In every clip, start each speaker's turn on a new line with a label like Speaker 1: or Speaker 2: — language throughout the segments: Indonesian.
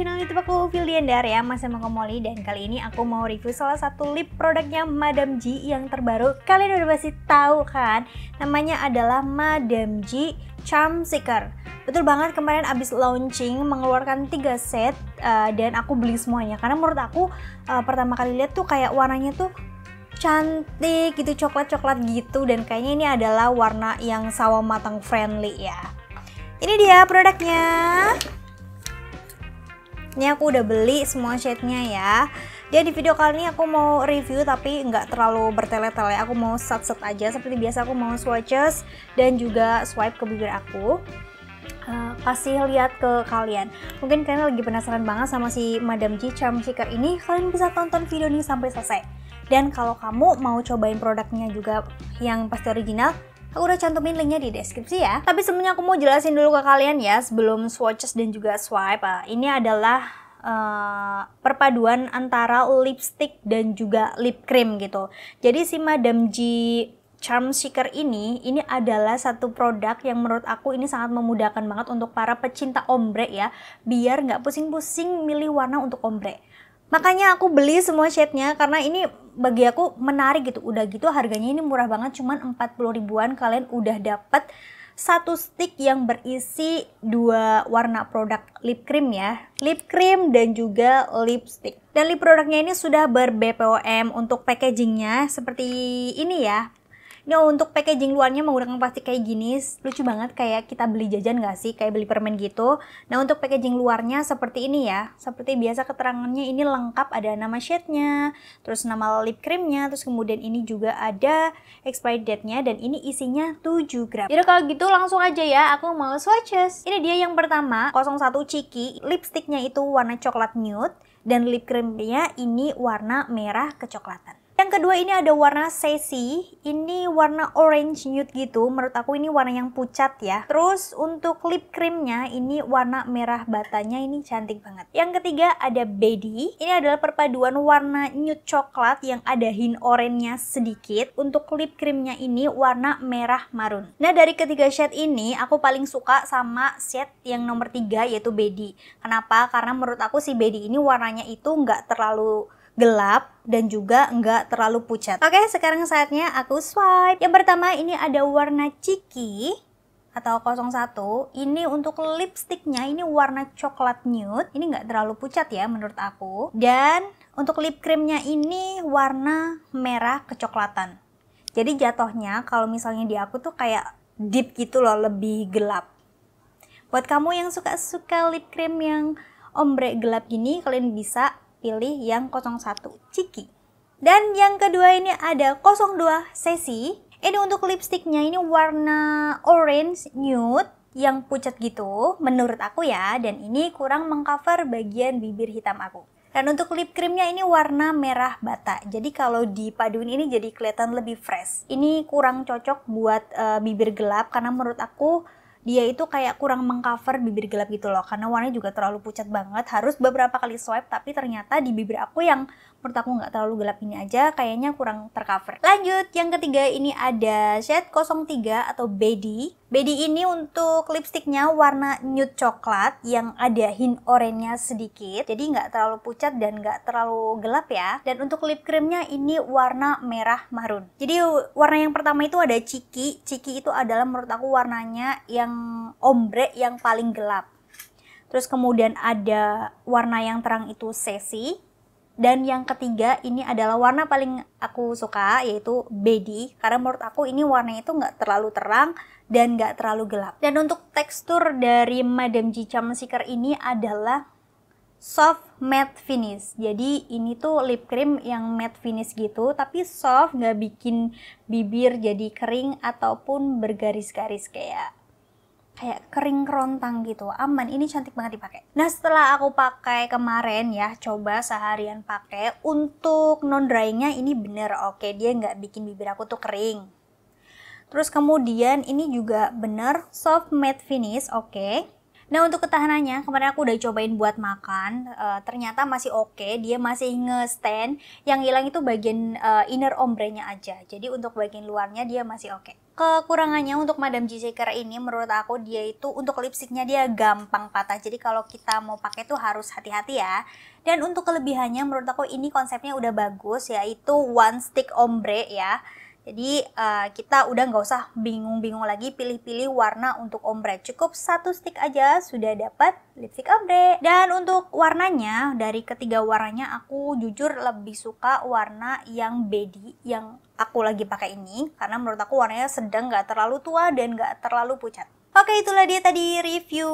Speaker 1: channel YouTube aku Vildian Daria, ya, Mas Komoli dan kali ini aku mau review salah satu lip produknya Madam G yang terbaru. Kalian udah pasti tahu kan? Namanya adalah Madam G Charm Seeker. Betul banget kemarin abis launching mengeluarkan 3 set uh, dan aku beli semuanya karena menurut aku uh, pertama kali lihat tuh kayak warnanya tuh cantik gitu coklat-coklat gitu dan kayaknya ini adalah warna yang sawo matang friendly ya. Ini dia produknya. Ini aku udah beli semua shade-nya ya. Dia di video kali ini aku mau review tapi nggak terlalu bertele-tele. Aku mau set-set aja seperti biasa aku mau swatches dan juga swipe ke bibir aku. Uh, kasih lihat ke kalian. Mungkin kalian lagi penasaran banget sama si Madam G Charm Shaker ini, kalian bisa tonton video ini sampai selesai. Dan kalau kamu mau cobain produknya juga yang pasti original, Aku udah cantumin linknya di deskripsi ya. Tapi sebelumnya aku mau jelasin dulu ke kalian ya sebelum swatches dan juga swipe. Ah, ini adalah Uh, perpaduan antara lipstick dan juga lip cream gitu. Jadi si Madam G Charm Seeker ini, ini adalah satu produk yang menurut aku ini sangat memudahkan banget untuk para pecinta ombre ya, biar nggak pusing-pusing milih warna untuk ombre. Makanya aku beli semua shade-nya karena ini bagi aku menarik gitu. Udah gitu harganya ini murah banget cuman 40 ribuan kalian udah dapet satu stick yang berisi dua warna produk lip cream ya lip cream dan juga lipstick dan lip produknya ini sudah ber BPOM untuk packagingnya seperti ini ya ini untuk packaging luarnya menggunakan plastik kayak gini, lucu banget kayak kita beli jajan nggak sih? Kayak beli permen gitu. Nah untuk packaging luarnya seperti ini ya. Seperti biasa keterangannya ini lengkap ada nama shade-nya, terus nama lip creamnya, terus kemudian ini juga ada expired date-nya dan ini isinya 7 gram. Jadi kalau gitu langsung aja ya, aku mau swatches. Ini dia yang pertama, 01 Chiki. Lipstiknya itu warna coklat nude dan lip cream-nya ini warna merah kecoklatan. Yang kedua ini ada warna sesi, ini warna orange nude gitu, menurut aku ini warna yang pucat ya. Terus untuk lip creamnya ini warna merah batanya ini cantik banget. Yang ketiga ada Bedi, ini adalah perpaduan warna nude coklat yang ada hint orange sedikit. Untuk lip creamnya ini warna merah marun. Nah dari ketiga shade ini aku paling suka sama shade yang nomor tiga yaitu Bedi. Kenapa? Karena menurut aku si Bedi ini warnanya itu nggak terlalu gelap dan juga nggak terlalu pucat. Oke, sekarang saatnya aku swipe. Yang pertama ini ada warna ciki atau 01 ini untuk lipsticknya ini warna coklat nude ini nggak terlalu pucat ya menurut aku dan untuk lip creamnya ini warna merah kecoklatan jadi jatohnya kalau misalnya di aku tuh kayak deep gitu loh lebih gelap buat kamu yang suka-suka lip cream yang ombre gelap gini kalian bisa pilih yang 01 Ciki. Dan yang kedua ini ada 02 Sesi. Ini untuk lipstiknya ini warna orange nude yang pucat gitu menurut aku ya dan ini kurang mengcover bagian bibir hitam aku. Dan untuk lip creamnya ini warna merah bata. Jadi kalau dipaduin ini jadi kelihatan lebih fresh. Ini kurang cocok buat uh, bibir gelap karena menurut aku dia itu kayak kurang mengcover bibir gelap gitu loh karena warnanya juga terlalu pucat banget harus beberapa kali swipe tapi ternyata di bibir aku yang menurut aku nggak terlalu gelap ini aja kayaknya kurang tercover lanjut yang ketiga ini ada shade 03 atau Bedi Bedi ini untuk lipstiknya warna nude coklat yang ada hint oranye sedikit. Jadi nggak terlalu pucat dan nggak terlalu gelap ya. Dan untuk lip creamnya ini warna merah marun. Jadi warna yang pertama itu ada ciki. Ciki itu adalah menurut aku warnanya yang ombre yang paling gelap. Terus kemudian ada warna yang terang itu sesi. Dan yang ketiga ini adalah warna paling aku suka yaitu bedi karena menurut aku ini warna itu nggak terlalu terang dan nggak terlalu gelap. Dan untuk tekstur dari Madame Charm Seeker ini adalah soft matte finish. Jadi ini tuh lip cream yang matte finish gitu, tapi soft nggak bikin bibir jadi kering ataupun bergaris-garis kayak kayak kering kerontang gitu aman ini cantik banget dipakai nah setelah aku pakai kemarin ya coba seharian pakai untuk non dryingnya ini bener oke okay, dia nggak bikin bibir aku tuh kering terus kemudian ini juga bener soft matte finish oke okay. Nah untuk ketahanannya kemarin aku udah cobain buat makan, uh, ternyata masih oke, okay. dia masih nge-stand. Yang hilang itu bagian uh, inner ombrenya aja. Jadi untuk bagian luarnya dia masih oke. Okay kekurangannya untuk madam g shaker ini menurut aku dia itu untuk lipstiknya dia gampang patah. Jadi kalau kita mau pakai tuh harus hati-hati ya. Dan untuk kelebihannya menurut aku ini konsepnya udah bagus yaitu one stick ombre ya. Jadi uh, kita udah nggak usah bingung-bingung lagi pilih-pilih warna untuk ombre. Cukup satu stick aja sudah dapat lipstick ombre. Dan untuk warnanya, dari ketiga warnanya aku jujur lebih suka warna yang bedi yang aku lagi pakai ini. Karena menurut aku warnanya sedang nggak terlalu tua dan nggak terlalu pucat. Oke itulah dia tadi review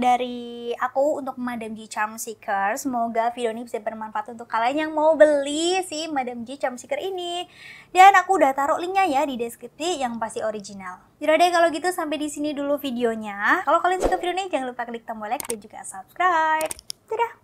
Speaker 1: dari aku untuk Madam G Charm Seeker Semoga video ini bisa bermanfaat untuk kalian yang mau beli si Madam G Charm Seeker ini Dan aku udah taruh linknya ya di deskripsi yang pasti original Yaudah deh kalau gitu sampai di sini dulu videonya Kalau kalian suka video ini jangan lupa klik tombol like dan juga subscribe Dadah